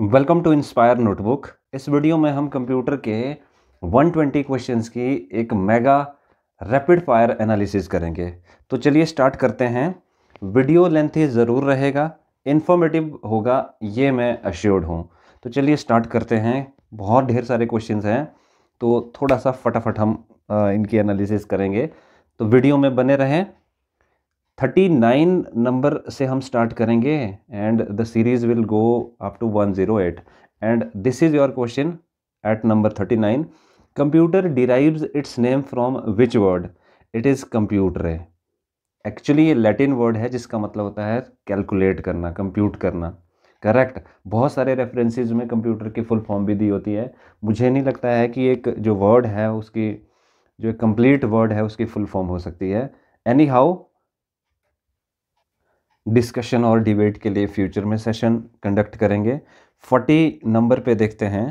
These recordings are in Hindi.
वेलकम टू इंस्पायर नोटबुक इस वीडियो में हम कंप्यूटर के 120 क्वेश्चंस की एक मेगा रैपिड फायर एनालिसिस करेंगे तो चलिए स्टार्ट करते हैं वीडियो लेंथ ही ज़रूर रहेगा इन्फॉर्मेटिव होगा ये मैं अश्योर्ड हूँ तो चलिए स्टार्ट करते हैं बहुत ढेर सारे क्वेश्चन हैं तो थोड़ा सा फटाफट हम इनकी एनालिसिस करेंगे तो वीडियो में बने रहें थर्टी नाइन नंबर से हम स्टार्ट करेंगे and the series will go up to one zero eight and this is your question at number thirty nine computer derives its name from which word it is computer actually ये लैटिन वर्ड है जिसका मतलब होता है कैलकुलेट करना कंप्यूट करना करेक्ट बहुत सारे रेफरेंसेज में कंप्यूटर की फुल फॉर्म भी दी होती है मुझे नहीं लगता है कि एक जो वर्ड है उसकी जो कंप्लीट वर्ड है उसकी फुल फॉर्म हो सकती है एनी हाउ डिस्कशन और डिबेट के लिए फ्यूचर में सेशन कंडक्ट करेंगे फोर्टी नंबर पे देखते हैं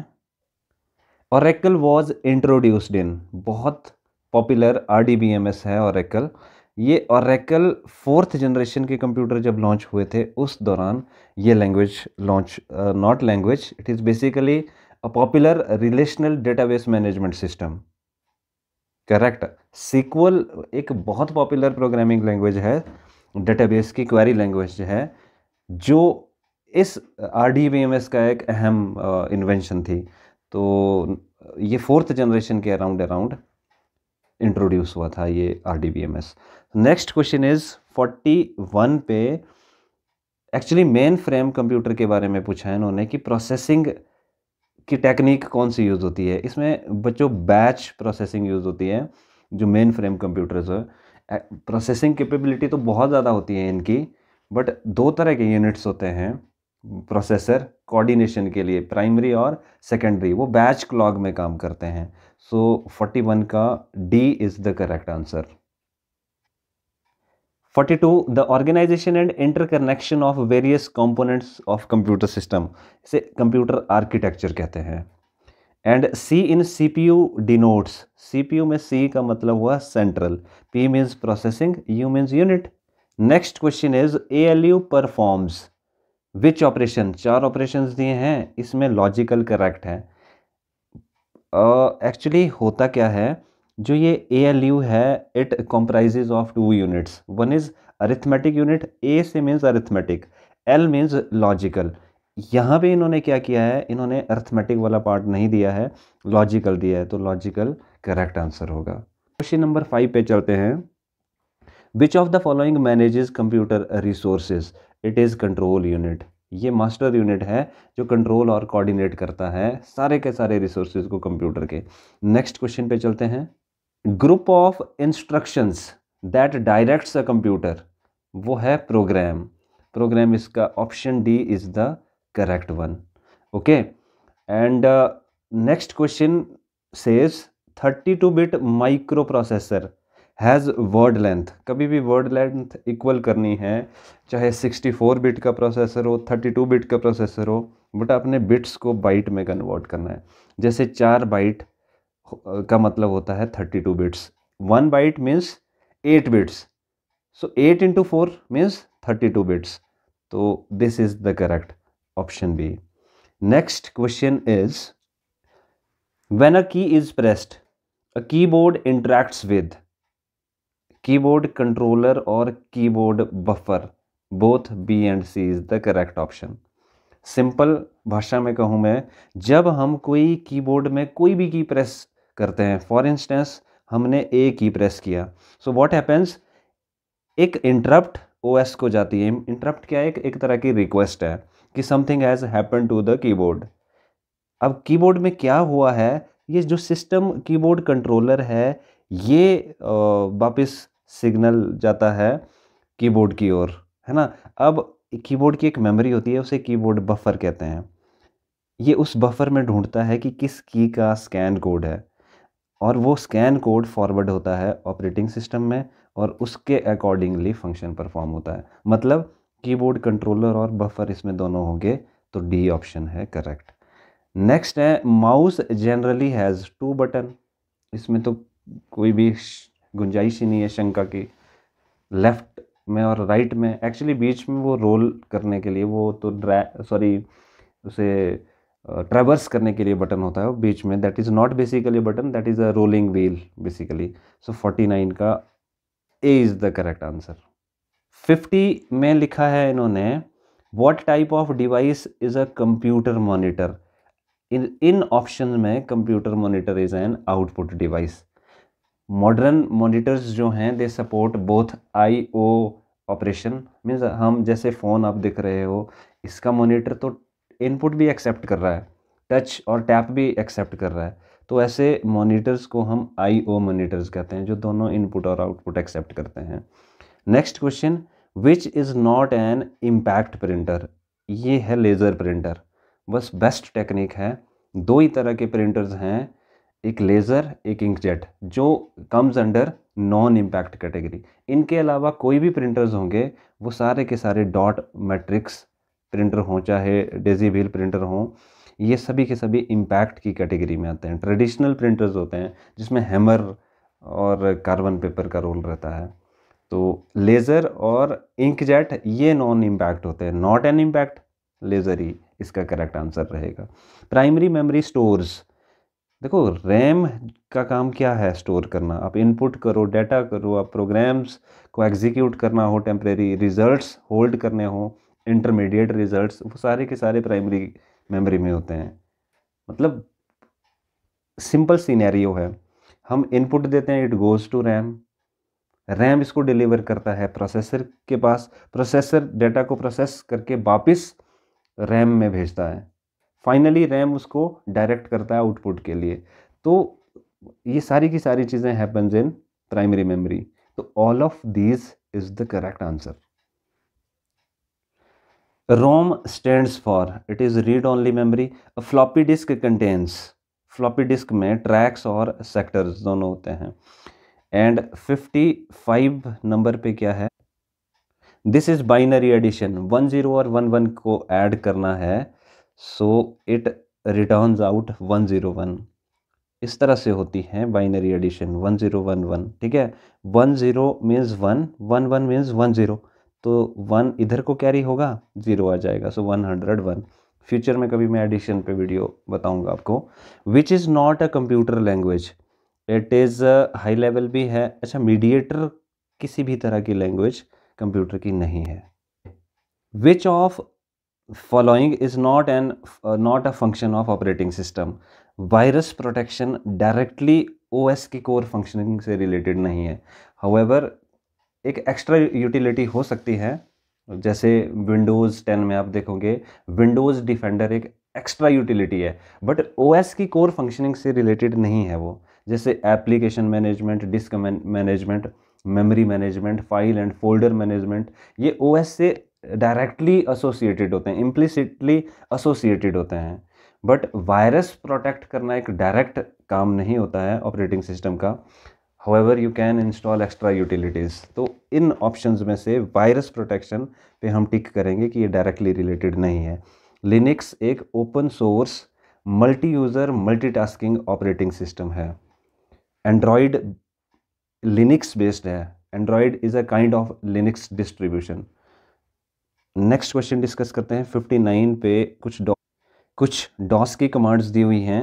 औरकल वॉज इंट्रोड्यूस्ड इन बहुत popular R D B M S है औरकल ये औरकल फोर्थ जनरेशन के कंप्यूटर जब लॉन्च हुए थे उस दौरान ये language launch not language it is basically a popular relational database management system correct SQL एक बहुत पॉपुलर प्रोग्रामिंग लैंग्वेज है डेटाबेस की क्वेरी लैंग्वेज है जो इस R D B M S का एक अहम इन्वेंशन थी तो ये फोर्थ जनरेशन के अराउंड अराउंड इंट्रोड्यूस हुआ था ये R D B M S next question is forty one पे एक्चुअली मेन फ्रेम कंप्यूटर के बारे में पूछा है इन्होंने कि प्रोसेसिंग की टेक्निक कौन सी यूज़ होती है इसमें बच्चों बैच प्रोसेसिंग यूज़ होती है जो मेन फ्रेम कंप्यूटर्स है प्रोसेसिंग कैपेबिलिटी तो बहुत ज़्यादा होती है इनकी बट दो तरह के यूनिट्स होते हैं प्रोसेसर कोऑर्डिनेशन के लिए प्राइमरी और सेकेंडरी वो बैच क्लॉग में काम करते हैं सो फोर्टी वन का D is the correct answer forty two the organisation and interconnection of various components of computer system इसे कंप्यूटर आर्किटेक्चर कहते हैं and C in C P U denotes C P U में सी का मतलब हुआ central P means processing U means unit next question is A L U performs which operation चार ऑपरेशन दिए हैं इसमें लॉजिकल करेक्ट है एक्चुअली uh, होता क्या है जो ये ए एल यू है it comprise of two units one is arithmetic unit A से means arithmetic L means logical यहाँ पे इन्होंने क्या किया है इन्होंने अर्थमेटिक वाला पार्ट नहीं दिया है लॉजिकल दिया है तो लॉजिकल करेक्ट आंसर होगा क्वेश्चन नंबर फाइव पे चलते हैं which of the following manages computer resources it is control unit ये मास्टर यूनिट है जो कंट्रोल और कोऑर्डिनेट करता है सारे के सारे रिसोर्सेज को कंप्यूटर के नेक्स्ट क्वेश्चन पे चलते हैं group of instructions that directs a computer वो है प्रोग्राम प्रोग्राम इसका option D is the correct one okay and uh, next question says bit microprocessor has word length कभी भी वर्ड लेंथ इक्वल करनी है चाहे 64 बिट का प्रोसेसर हो 32 बिट का प्रोसेसर हो बट अपने बिट्स को बाइट में कन्वर्ट करना है जैसे चार बाइट का मतलब होता है 32 bits one byte means eight bits so eight into four means thirty two bits तो this is the correct option B next question is when a key is pressed a keyboard interacts with keyboard controller और keyboard buffer both B and C is the correct option simple भाषा में कहूँ मैं जब हम कोई कीबोर्ड में कोई भी की प्रेस करते हैं फॉर इंस्टेंस हमने ए की प्रेस किया सो व्हाट हैपेंस एक इंटरप्ट ओएस को जाती है इंटरप्ट क्या है एक, एक तरह की रिक्वेस्ट है कि something has happen to the keyboard अब कीबोर्ड में क्या हुआ है ये जो सिस्टम कीबोर्ड कंट्रोलर है ये वापस सिग्नल जाता है कीबोर्ड की ओर है ना अब कीबोर्ड की एक मेमोरी होती है उसे कीबोर्ड बफर कहते हैं ये उस बफर में ढूंढता है कि किस की का स्कैन कोड है और वो स्कैन कोड फॉरवर्ड होता है ऑपरेटिंग सिस्टम में और उसके अकॉर्डिंगली फंक्शन परफॉर्म होता है मतलब कीबोर्ड कंट्रोलर और बफर इसमें दोनों होंगे तो डी ऑप्शन है करेक्ट नेक्स्ट है mouse generally has two button इसमें तो कोई भी गुंजाइश ही नहीं है शंका की लेफ़्ट में और राइट में एक्चुअली बीच में वो रोल करने के लिए वो तो सॉरी उसे ट्रेवर्स करने के लिए बटन होता है वो बीच में that is not basically button that is a rolling wheel basically so forty nine का A is the correct answer fifty में लिखा है इन्होंने what type of device is a computer monitor in in option में computer monitor is an output device modern monitors जो हैं they support both I O operation means हम जैसे फ़ोन आप देख रहे हो इसका मॉनिटर तो इनपुट भी एक्सेप्ट कर रहा है टच और टैप भी एक्सेप्ट कर रहा है तो ऐसे मॉनिटर्स को हम आई ओ मॉनिटर्स कहते हैं जो दोनों इनपुट और आउटपुट एक्सेप्ट करते हैं next question which is not an impact printer ये है लेज़र प्रिंटर बस बेस्ट टेक्निक है दो ही तरह के प्रिंटर्स हैं एक लेज़र एक इंकजेट जो comes under non impact category इनके अलावा कोई भी प्रिंटर्स होंगे वो सारे के सारे डॉट मैट्रिक्स प्रिंटर हों चाहे डेजी व्हील प्रिंटर हों ये सभी के सभी इम्पैक्ट की कैटेगरी में आते हैं ट्रेडिशनल प्रिंटर्स होते हैं जिसमें हैमर और कार्बन पेपर का रोल रहता है तो लेज़र और इंकजेट ये नॉन इम्पैक्ट होते हैं नॉट एन इम्पैक्ट लेज़र ही इसका करेक्ट आंसर रहेगा प्राइमरी मेमोरी स्टोर्स देखो रैम का काम क्या है स्टोर करना आप इनपुट करो डाटा करो आप प्रोग्राम्स को एग्जीक्यूट करना हो टेम्प्रेरी रिजल्ट्स होल्ड करने हो इंटरमीडिएट रिजल्ट्स वो सारे के सारे प्राइमरी मेमोरी में होते हैं मतलब सिंपल सीनैरियो है हम इनपुट देते हैं it goes to RAM RAM इसको डिलीवर करता है प्रोसेसर के पास प्रोसेसर डेटा को प्रोसेस करके वापस रैम में भेजता है फाइनली रैम उसको डायरेक्ट करता है आउटपुट के लिए तो ये सारी की सारी चीज़ें हैपन्स इन प्राइमरी मेमोरी तो all of these is the correct answer ROM stands for it is read only memory a floppy contains contains floppy में ट्रैक्स और सेक्टर्स दोनों होते हैं एंड 55 नंबर पे क्या है this is binary addition one zero और वन वन को ऐड करना है so it returns out one zero one इस तरह से होती है binary addition one zero one one ठीक है one zero means one one one means one zero तो वन इधर को कैरी होगा ज़ीरो आ जाएगा so one hundred one future में कभी मैं एडिशन पे वीडियो बताऊंगा आपको which is not a computer language it is high level भी है अच्छा मीडिएटर किसी भी तरह की लैंग्वेज कंप्यूटर की नहीं है which of following is not an not a function of operating system virus protection directly OS की कोर फंक्शनिंग से रिलेटेड नहीं है हाउएवर एक एक्स्ट्रा यूटिलिटी हो सकती है जैसे विंडोज़ टेन में आप देखोगे विंडोज़ डिफेंडर एक एक्स्ट्रा यूटिलिटी है बट ओएस की कोर फंक्शनिंग से रिलेटेड नहीं है वो जैसे application management disk management memory management file and folder management ये ओ से डायरेक्टली एसोसिएटेड होते हैं इम्प्लिसिटली एसोसिएटेड होते हैं बट वायरस प्रोटेक्ट करना एक डायरेक्ट काम नहीं होता है ऑपरेटिंग सिस्टम का however you can install extra utilities तो इन ऑप्शंस में से वायरस प्रोटेक्शन पे हम टिक करेंगे कि ये डायरेक्टली रिलेटेड नहीं है लिनिक्स एक open source multi user multitasking operating system है एंड्रॉयड लिनिक्स बेस्ड है Android is a kind of Linux distribution next question discuss करते हैं 59 पे कुछ डॉ कुछ डॉस की कमांड्स दी हुई हैं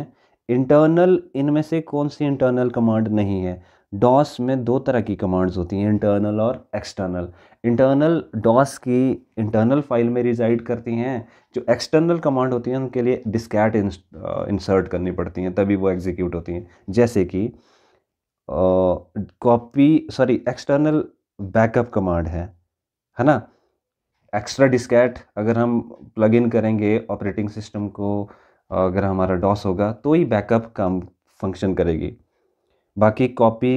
इंटरनल इनमें से कौन सी इंटरनल कमांड नहीं है डॉस में दो तरह की कमांड्स होती हैं इंटरनल और एक्सटर्नल इंटरनल डॉस की इंटरनल फाइल में रिजाइड करती हैं जो एक्सटर्नल कमांड होती हैं उनके लिए डिस्कैट इंसर्ट uh, करनी पड़ती हैं तभी वो एग्जीक्यूट होती हैं जैसे कि copy sorry external backup command है है ना एक्स्ट्रा डिस्कैट अगर हम प्लग इन करेंगे ऑपरेटिंग सिस्टम को अगर हमारा डॉस होगा तो ही बैकअप काम फंक्शन करेगी बाकी कॉपी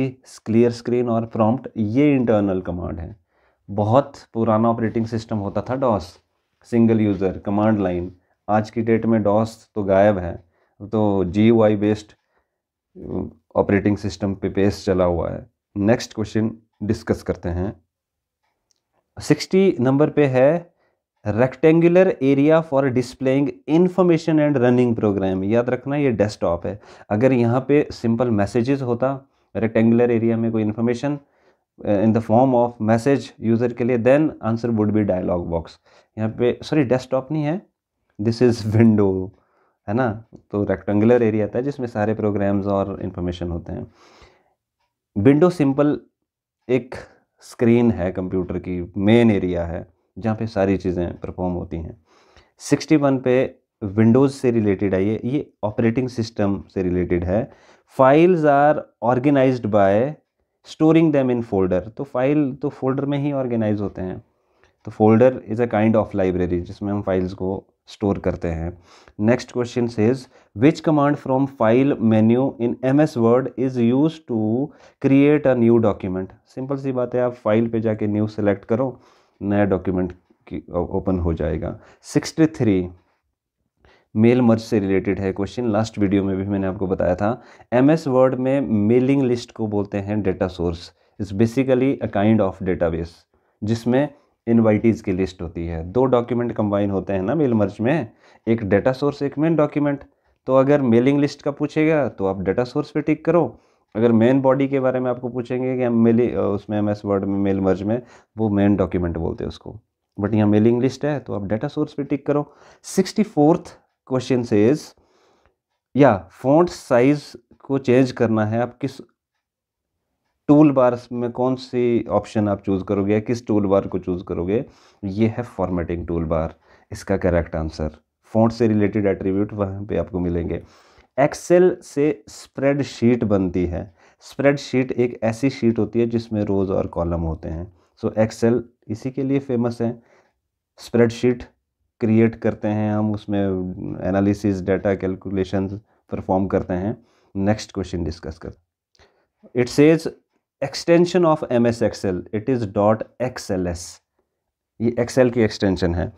क्लियर स्क्रीन और प्रॉम्प्ट ये इंटरनल कमांड है बहुत पुराना ऑपरेटिंग सिस्टम होता था DOS single user command line आज की डेट में डॉस तो गायब है तो जी बेस्ड ऑपरेटिंग सिस्टम पे बेस चला हुआ है नेक्स्ट क्वेश्चन डिस्कस करते हैं सिक्सटी नंबर पे है rectangular area for displaying information and running program याद रखना ये डेस्कटॉप है अगर यहाँ पे सिंपल मैसेजेस होता रेक्टेंगुलर एरिया में कोई information in the form of message user के लिए then answer would be dialog box यहाँ पे सॉरी डेस्कटॉप नहीं है दिस इज़ विंडो है ना तो रेक्टेंगुलर एरिया आता है जिसमें सारे प्रोग्राम्स और इन्फॉर्मेशन होते हैं विंडो सिंपल एक स्क्रीन है कंप्यूटर की मेन एरिया है जहाँ पे सारी चीज़ें परफॉर्म होती हैं सिक्सटी वन पे विंडोज़ से रिलेटेड है ये ये ऑपरेटिंग सिस्टम से रिलेटेड है files are organise by storing them in folder तो फाइल तो फोल्डर में ही ऑर्गेनाइज होते हैं तो folder is a kind of library जिसमें हम फाइल्स को स्टोर करते हैं next question says which command from file menu in M S Word is use to create a new document simple सी बात है आप फाइल पे जाके न्यू सेलेक्ट करो नया डॉक्यूमेंट ओपन हो जाएगा सिक्सटी थ्री मेल मर्ज से रिलेटेड है क्वेश्चन लास्ट वीडियो में भी मैंने आपको बताया था एम एस वर्ड में मेलिंग लिस्ट को बोलते हैं data source it's basically a kind of database जिसमें इन्वाइटीज की लिस्ट होती है दो डॉक्यूमेंट कंबाइन होते हैं ना मेल मर्ज में एक डेटा सोर्स एक मेन डॉक्यूमेंट तो अगर मेलिंग लिस्ट का पूछेगा तो आप डेटा सोर्स पे टिक करो अगर मेन बॉडी के बारे में आपको पूछेंगे कि हम मेली उसमें एम एस वर्ड में मेल मर्ज में वो मेन डॉक्यूमेंट बोलते हैं उसको बट यहाँ मेलिंग लिस्ट है तो आप डेटा सोर्स पे टिक करो सिक्सटी फोर्थ क्वेश्चन से इज़ या फॉन्ट साइज़ को चेंज करना है आप किस टूल बार्स में कौन सी ऑप्शन आप चूज़ करोगे या किस टूल बार को चूज़ करोगे ये है फॉर्मेटिंग टूल बार इसका करेक्ट आंसर फ़ॉन्ट से रिलेटेड एट्रीब्यूट वहाँ पे आपको मिलेंगे एक्सेल से स्प्रेडशीट बनती है स्प्रेडशीट एक ऐसी शीट होती है जिसमें रोज़ और कॉलम होते हैं सो so, एक्सेल इसी के लिए फेमस है स्प्रेडशीट क्रिएट करते हैं हम उसमें एनालिसिस डाटा कैलकुलेशन परफॉर्म करते हैं नेक्स्ट क्वेश्चन डिस्कस कर it says extension of M S Excel it is dot XLS ये एक्सेल की एक्सटेंशन है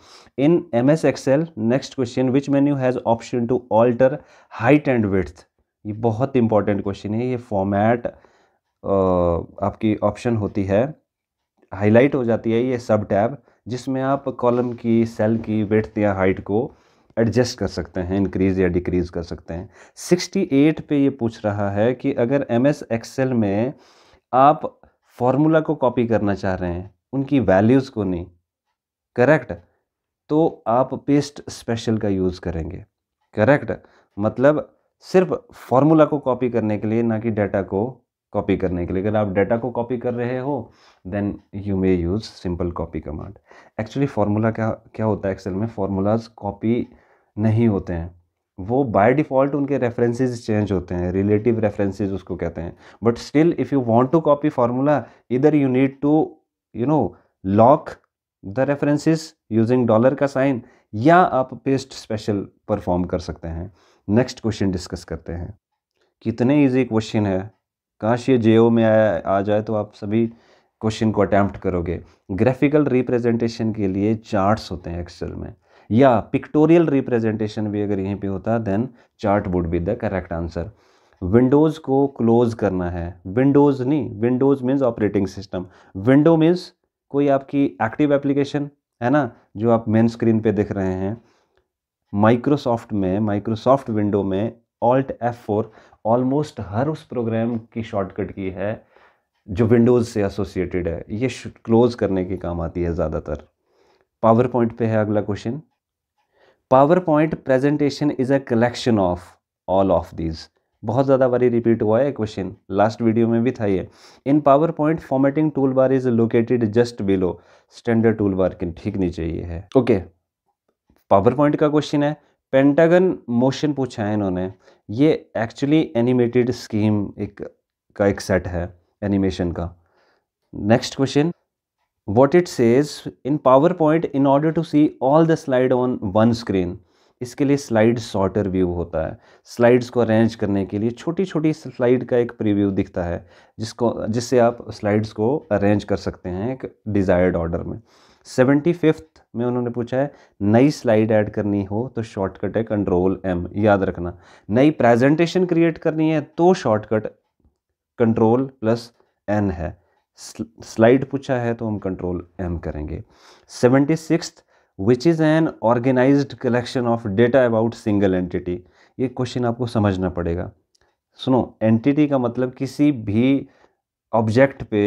in M S Excel next question which menu has option to alter height and width ये बहुत इंपॉर्टेंट क्वेश्चन है ये फॉर्मेट आपकी ऑप्शन होती है हाईलाइट हो जाती है ये सब टैब जिसमें आप कॉलम की सेल की वेथ या हाइट को एडजस्ट कर सकते हैं इंक्रीज़ या डिक्रीज़ कर सकते हैं 68 पे ये पूछ रहा है कि अगर एम एस एक्सेल में आप फॉर्मूला को कॉपी करना चाह रहे हैं उनकी वैल्यूज़ को नहीं करेक्ट तो आप पेस्ट स्पेशल का यूज़ करेंगे करेक्ट मतलब सिर्फ फॉर्मूला को कॉपी करने के लिए ना कि डाटा को कॉपी करने के लिए अगर आप डाटा को कॉपी कर रहे हो then you may use simple copy command actually formula क्या क्या होता है एक्सेल में फार्मूलाज कॉपी नहीं होते हैं वो बाय डिफ़ॉल्ट उनके रेफरेंसेस चेंज होते हैं रिलेटिव रेफरेंसेस उसको कहते हैं but still if you want to copy formula इधर you need to you know lock the references using dollar का साइन या आप पेस्ट स्पेशल परफॉर्म कर सकते हैं नेक्स्ट क्वेश्चन डिस्कस करते हैं कितने इजी क्वेश्चन है काश ये जे में आया आ जाए तो आप सभी क्वेश्चन को अटैम्प्ट करोगे ग्राफिकल रिप्रेजेंटेशन के लिए चार्ट्स होते हैं एक्सेल में या पिक्टोरियल रिप्रेजेंटेशन भी अगर यहीं पे होता then chart would be the correct answer Windows को क्लोज करना है विंडोज़ नहीं Windows means operating system window means कोई आपकी एक्टिव एप्लीकेशन है ना जो आप मेन स्क्रीन पे दिख रहे हैं माइक्रोसॉफ्ट में माइक्रोसॉफ्ट विंडो में ऑल्ट एफ फोर ऑलमोस्ट हर उस प्रोग्राम की शॉर्टकट की है जो विंडोज़ से एसोसिएटेड है ये क्लोज़ करने के काम आती है ज़्यादातर पावर पॉइंट पे है अगला question PowerPoint presentation is a collection of all of these बहुत ज़्यादा बारी रिपीट हुआ है क्वेश्चन लास्ट वीडियो में भी था ये in PowerPoint formatting toolbar is located just below standard toolbar के ठीक नीचे ये है ओके पावर पॉइंट का क्वेश्चन है पेंटागन मोशन पूछा है इन्होंने ये एक्चुअली एनिमेटेड स्कीम एक का एक सेट है एनिमेशन का next question what it says in PowerPoint in order to see all the slide on one screen इसके लिए स्लाइड शॉर्टर व्यू होता है स्लाइड्स को अरेंज करने के लिए छोटी छोटी स्लाइड का एक प्रीव्यू दिखता है जिसको जिससे आप स्लाइड्स को अरेंज कर सकते हैं एक डिज़ायर्ड ऑर्डर में सेवेंटी फिफ्थ में उन्होंने पूछा है नई स्लाइड ऐड करनी हो तो शॉर्टकट है कंट्रोल एम याद रखना नई प्रेजेंटेशन क्रिएट करनी है तो शॉर्टकट कंट्रोल प्लस एन है स्लाइड पूछा है तो हम कंट्रोल एम करेंगे seventy six which is an organize collection of data about single entity ये क्वेश्चन आपको समझना पड़ेगा सुनो एंटिटी का मतलब किसी भी ऑब्जेक्ट पे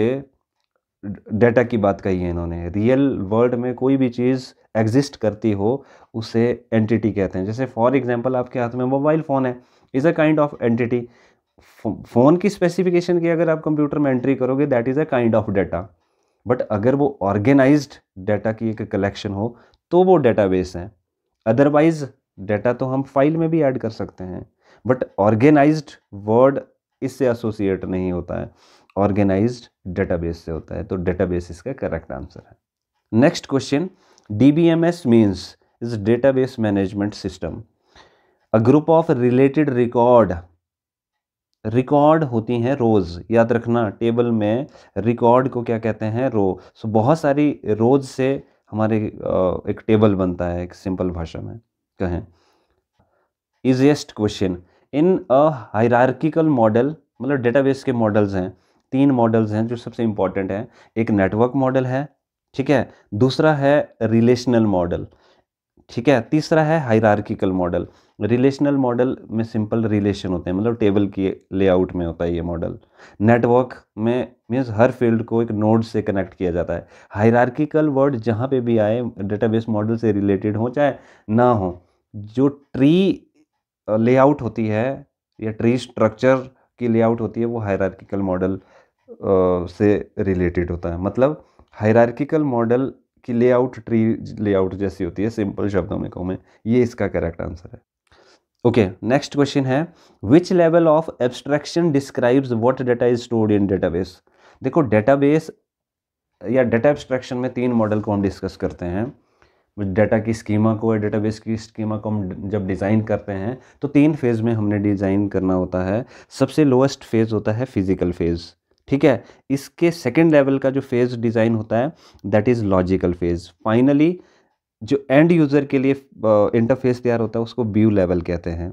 डेटा की बात कही है इन्होंने रियल वर्ल्ड में कोई भी चीज़ एग्जिस्ट करती हो उसे एंटिटी कहते हैं जैसे फॉर एग्जांपल आपके हाथ में मोबाइल फ़ोन है is a kind of entity phone की स्पेसिफिकेशन की अगर आप कंप्यूटर में एंट्री करोगे that is a kind of data but अगर वो ऑर्गेनाइज डाटा की एक कलेक्शन हो तो वो डेटाबेस है अदरवाइज डाटा तो हम फाइल में भी ऐड कर सकते हैं बट ऑर्गेनाइज वर्ड इससे एसोसिएट नहीं होता है ऑर्गेनाइज डेटाबेस से होता है तो डेटाबेस इसका करेक्ट आंसर है next question D B M S means is database management system a group of related record record होती हैं रोज़ याद रखना टेबल में रिकॉर्ड को क्या कहते हैं रो सो बहुत सारी रोज से हमारे एक टेबल बनता है एक सिंपल भाषा में कहें easiest question in a hierarchical model मतलब डेटाबेस के मॉडल्स हैं तीन मॉडल्स हैं जो सबसे इंपॉर्टेंट हैं एक नेटवर्क मॉडल है ठीक है दूसरा है रिलेशनल मॉडल ठीक है तीसरा है हायरार्किकल मॉडल रिलेशनल मॉडल में सिंपल रिलेशन होते हैं मतलब टेबल की लेआउट में होता है ये मॉडल नेटवर्क में मीन्स हर फील्ड को एक नोड से कनेक्ट किया जाता है हायरार्किकल वर्ड जहाँ पे भी आए डेटाबेस मॉडल से रिलेटेड हो चाहे ना हो जो ट्री लेआउट होती है या ट्री स्ट्रक्चर की लेआउट होती है वो हायरार्किकल मॉडल से रिलेटेड होता है मतलब हायरार्किकल मॉडल कि लेआउट ट्री लेआउट जैसी होती है सिंपल शब्दों में कहूँ मैं ये इसका करेक्ट आंसर है ओके नेक्स्ट क्वेश्चन है which level of abstraction describes what data is stored in database देखो डेटाबेस या डाटा एब्स्ट्रैक्शन में तीन मॉडल को हम डिस्कस करते हैं डाटा की स्कीमा को या डेटाबेस की स्कीमा को हम जब डिज़ाइन करते हैं तो तीन फेज़ में हमने डिज़ाइन करना होता है सबसे लोएस्ट फेज़ होता है फिजिकल फेज़ ठीक है इसके सेकेंड लेवल का जो फेज़ डिज़ाइन होता है that is logical phase finally जो एंड यूज़र के लिए इंटरफेस तैयार होता है उसको व्यू लेवल कहते हैं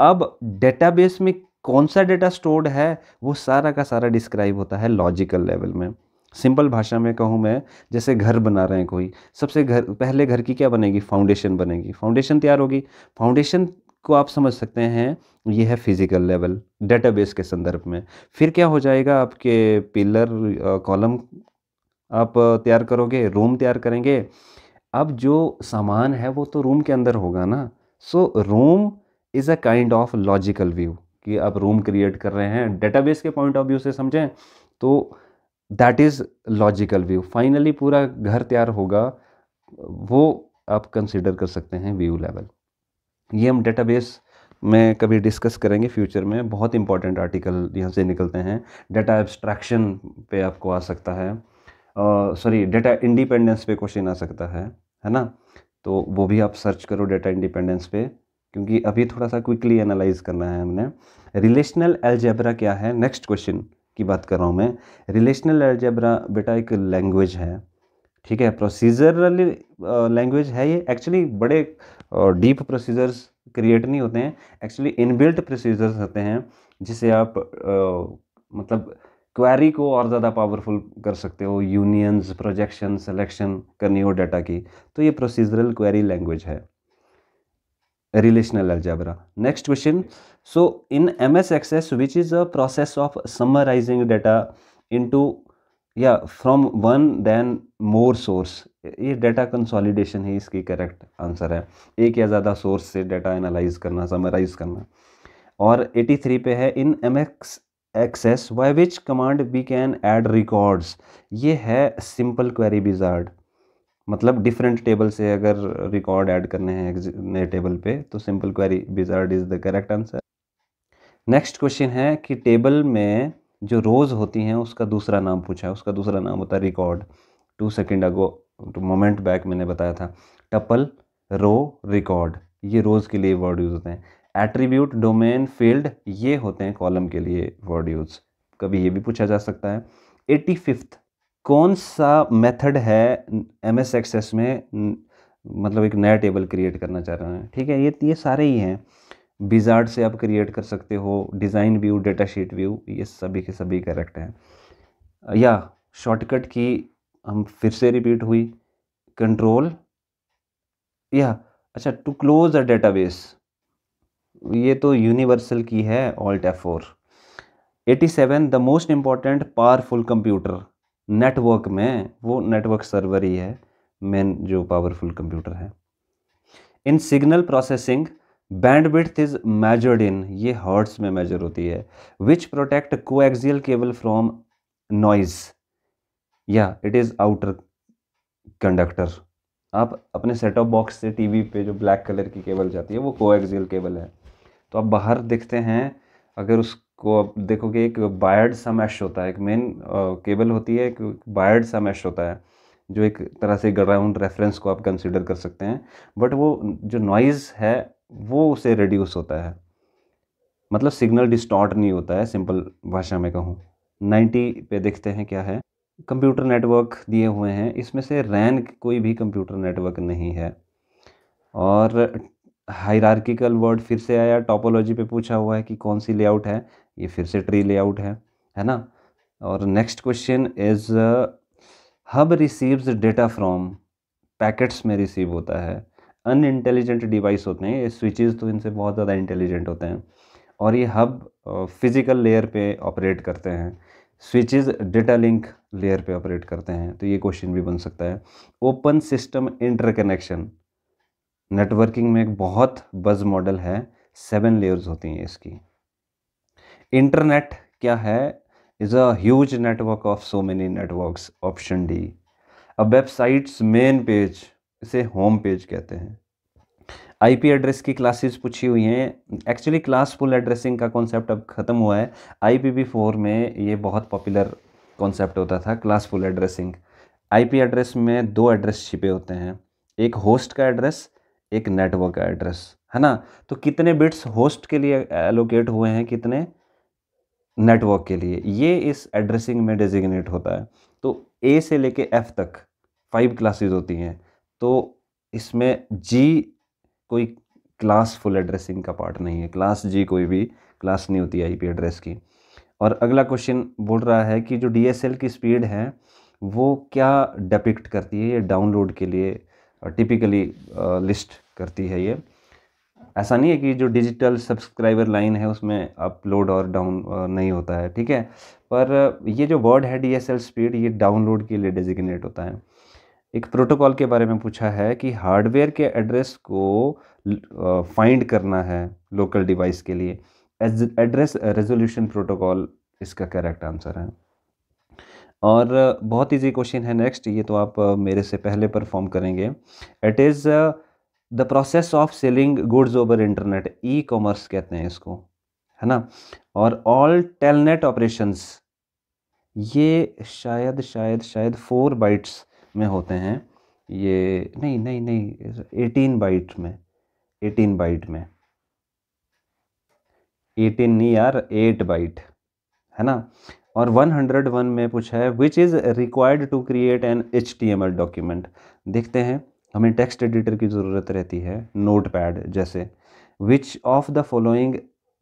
अब डेटाबेस में कौन सा डेटा स्टोर्ड है वो सारा का सारा डिस्क्राइब होता है लॉजिकल लेवल में सिंपल भाषा में कहूँ मैं जैसे घर बना रहे हैं कोई सबसे घर पहले घर की क्या बनेगी फाउंडेशन बनेगी फाउंडेशन तैयार होगी फाउंडेशन को आप समझ सकते हैं ये है फिज़िकल लेवल डेटाबेस के संदर्भ में फिर क्या हो जाएगा आपके पिलर कॉलम आप तैयार करोगे रूम तैयार करेंगे अब जो सामान है वो तो रूम के अंदर होगा ना so room is a kind of logical view कि आप रूम क्रिएट कर रहे हैं डेटाबेस के पॉइंट ऑफ व्यू से समझें तो that is logical view finally पूरा घर तैयार होगा वो आप कंसिडर कर सकते हैं व्यू लेवल ये हम डेटाबेस में कभी डिस्कस करेंगे फ्यूचर में बहुत इंपॉर्टेंट आर्टिकल यहाँ से निकलते हैं डेटा एब्स्ट्रैक्शन पे आपको आ सकता है सॉरी डेटा इंडिपेंडेंस पे क्वेश्चन आ सकता है है ना तो वो भी आप सर्च करो डेटा इंडिपेंडेंस पे क्योंकि अभी थोड़ा सा क्विकली एनालाइज करना है हमने रिलेशनल एल्जेब्रा क्या है नेक्स्ट क्वेश्चन की बात कर रहा हूँ मैं रिलेशनल एल्जेब्रा बेटा एक लैंग्वेज है ठीक है प्रोसीजरली लैंग्वेज है ये एक्चुअली बड़े डीप प्रोसीजर्स क्रिएट नहीं होते हैं एक्चुअली इनबिल्ट प्रोसीजर्स होते हैं जिसे आप आ, मतलब क्वेरी को और ज़्यादा पावरफुल कर सकते हो यूनियंस प्रोजेक्शन सिलेक्शन करनी हो डाटा की तो ये प्रोसीजरल क्वेरी लैंग्वेज है relational relational algebra next question so in ms access which is a process of summarizing into या from one then more source ये डाटा कंसोलिडेशन ही इसकी करेक्ट आंसर है एक या ज़्यादा सोर्स से डेटा एनालाइज करना समराइज करना और 83 पे है in M X access Y which command we can add records ये है सिंपल क्वेरी बिजार्ड मतलब डिफरेंट टेबल से अगर रिकॉर्ड ऐड करने हैं नए टेबल पे तो simple query wizard is the correct answer next question है कि टेबल में जो रोज़ होती हैं उसका दूसरा नाम पूछा है उसका दूसरा नाम होता है record two second ago two moment back मैंने बताया था टपल रो रिकॉर्ड ये रोज़ के लिए वर्ड यूज़ होते हैं एट्रीब्यूट डोमेन फील्ड ये होते हैं कॉलम के लिए वर्ड यूज़ कभी ये भी पूछा जा सकता है एट्टी फिफ्थ कौन सा मेथड है एम एस एक्सेस में मतलब एक नया टेबल क्रिएट करना चाह रहे हैं ठीक है ये ये सारे ही हैं बिजार्ड से आप क्रिएट कर सकते हो design view datasheet view ये सभी के सभी करेक्ट हैं या शॉर्टकट की हम फिर से रिपीट हुई कंट्रोल या अच्छा टू क्लोज अ डेटा ये तो यूनिवर्सल की है alt F four eighty seven the most important powerful computer network में वो नेटवर्क सर्वर ही है मेन जो पावरफुल कंप्यूटर है in signal processing bandwidth is measured in ये हर्ट्स में मेजर होती है which protect coaxial cable from noise या इट इज़ आउटर कंडक्टर आप अपने सेट ऑफ बॉक्स से टीवी पे जो ब्लैक कलर की केबल जाती है वो कोएक्सियल केबल है तो आप बाहर देखते हैं अगर उसको आप देखोगे एक बायर्ड सा मैश होता है एक मेन केबल होती है एक बायर्ड सा मैश होता है जो एक तरह से ग्राउंड रेफरेंस को आप कंसिडर कर सकते हैं बट वो जो नॉइज़ है वो उसे रिड्यूस होता है मतलब सिग्नल डिस्टॉर्ट नहीं होता है सिंपल भाषा में कहूँ नाइन्टी पे देखते हैं क्या है कंप्यूटर नेटवर्क दिए हुए हैं इसमें से रैन कोई भी कंप्यूटर नेटवर्क नहीं है और हायरार्किकल वर्ड फिर से आया टॉपोलॉजी पे पूछा हुआ है कि कौन सी लेआउट है ये फिर से ट्री लेआउट है है ना और next question is hub receives data from packets में रिसीव होता है अन इंटेलिजेंट डिवाइस होते हैं ये स्विचेस तो इनसे बहुत ज़्यादा इंटेलिजेंट होते हैं और ये हब फिज़िकल लेयर पे ऑपरेट करते हैं स्विचेस डेटा लिंक लेयर पे ऑपरेट करते हैं तो ये क्वेश्चन भी बन सकता है ओपन सिस्टम इंटरकनेक्शन नेटवर्किंग में एक बहुत बज मॉडल है सेवन लेयर्स होती हैं इसकी इंटरनेट क्या है is a network of so many network option D a websites main page इसे होम पेज कहते हैं आईपी एड्रेस की क्लासेस पूछी हुई हैं एक्चुअली क्लास फुल एड्रेसिंग का कॉन्सेप्ट अब ख़त्म हुआ है आई फोर में ये बहुत पॉपुलर कॉन्सेप्ट होता था classful addressing IP address में दो एड्रेस छिपे होते हैं एक होस्ट का एड्रेस एक नेटवर्क का एड्रेस है ना तो कितने बिट्स होस्ट के लिए एलोकेट हुए हैं कितने नेटवर्क के लिए ये इस एड्रेसिंग में डेजिग्नेट होता है तो ए से लेके एफ तक फाइव क्लासेस होती हैं तो इसमें जी कोई क्लास फुल एड्रेसिंग का पार्ट नहीं है क्लास जी कोई भी क्लास नहीं होती आईपी एड्रेस की और अगला क्वेश्चन बोल रहा है कि जो डीएसएल की स्पीड है वो क्या डिपिक्ट करती है ये डाउनलोड के लिए टिपिकली लिस्ट करती है ये ऐसा नहीं है कि जो डिजिटल सब्सक्राइबर लाइन है उसमें अपलोड और डाउन नहीं होता है ठीक है पर ये जो वर्ड है डी एस एल स्पीड ये डाउनलोड के लिए डेजिग्नेट होता है एक प्रोटोकॉल के बारे में पूछा है कि हार्डवेयर के एड्रेस को फाइंड करना है लोकल डिवाइस के लिए एड्रेस रेजोल्यूशन प्रोटोकॉल इसका करेक्ट आंसर है और बहुत इजी क्वेश्चन है नेक्स्ट ये तो आप मेरे से पहले परफॉर्म करेंगे it is the process of selling goods over internet e commerce कहते हैं इसको है ना और ऑल टेलनेट ऑपरेशंस ये शायद शायद शायद फोर बाइट्स में होते हैं ये नहीं नहीं नहीं एटीन बाइट में एटीन बाइट में एटीन नहीं यार एट बाइट है ना और 101 में पूछा है which is required to create an H document देखते हैं हमें टेक्स्ट एडिटर की ज़रूरत रहती है नोट पैड जैसे which of the following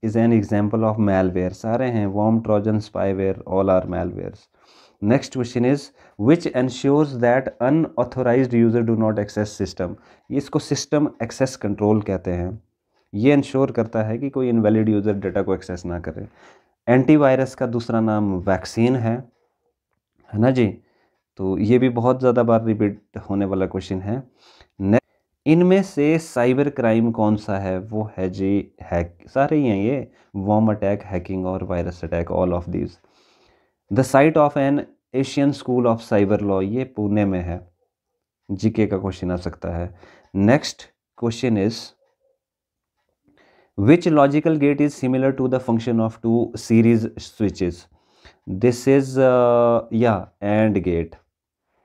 is an example of malware सारे हैं worm Trojan spyware all are malwares next question is which ensures that unauthorize user do not access system इसको सिस्टम एक्सेस कंट्रोल कहते हैं ये इंश्योर करता है कि कोई इनवैलिड यूज़र डाटा को एक्सेस ना करे एंटीवायरस का दूसरा नाम वैक्सीन है है ना जी तो ये भी बहुत ज़्यादा बार रिपीट होने वाला क्वेश्चन है इनमें से साइबर क्राइम कौन सा है वो है जी हैक सारे ही हैं ये वॉम अटैक हैकिंग और virus attack all of these the site of an Asian school of cyber law ये पुणे में है जीके का क्वेश्चन आ सकता है next question is which logical gate is similar to the function of two series switches this is या एंड गेट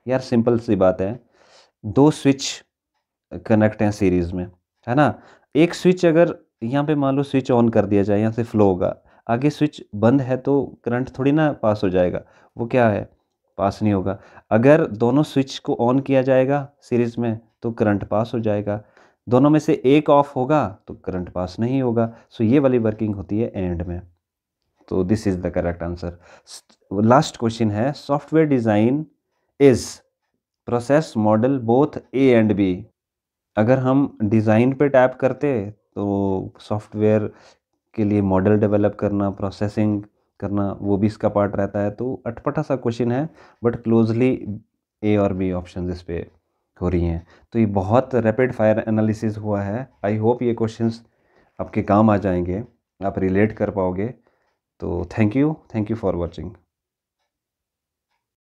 यार सिंपल सी बात है दो स्विच कनेक्ट हैं सीरीज में है ना एक स्विच अगर यहाँ पे मान लो स्विच ऑन कर दिया जाए यहाँ से फ्लो होगा आगे स्विच बंद है तो करंट थोड़ी ना पास हो जाएगा वो क्या है पास नहीं होगा अगर दोनों स्विच को ऑन किया जाएगा सीरीज़ में तो करंट पास हो जाएगा दोनों में से एक ऑफ होगा तो करंट पास नहीं होगा सो ये वाली वर्किंग होती है एंड में तो this is the correct answer last question है software design is process model both A and B अगर हम डिज़ाइन पे टैप करते तो सॉफ्टवेयर के लिए मॉडल डेवलप करना प्रोसेसिंग करना वो भी इसका पार्ट रहता है तो अटपटा सा क्वेश्चन है बट क्लोजली ए और बी ऑप्शन इस पर हो रही हैं तो ये बहुत रैपिड फायर एनालिसिस हुआ है आई होप ये क्वेश्चंस आपके काम आ जाएंगे आप रिलेट कर पाओगे तो thank you thank you for watching